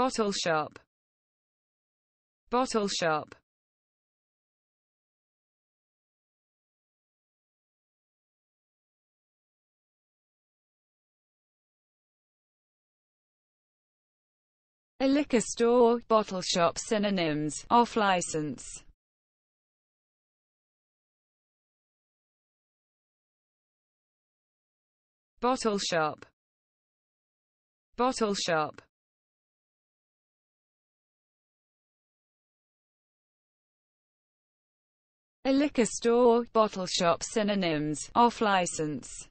Bottle shop. Bottle shop. A liquor store, bottle shop synonyms, off license. Bottle shop. Bottle shop. A liquor store, bottle shop synonyms, off-license.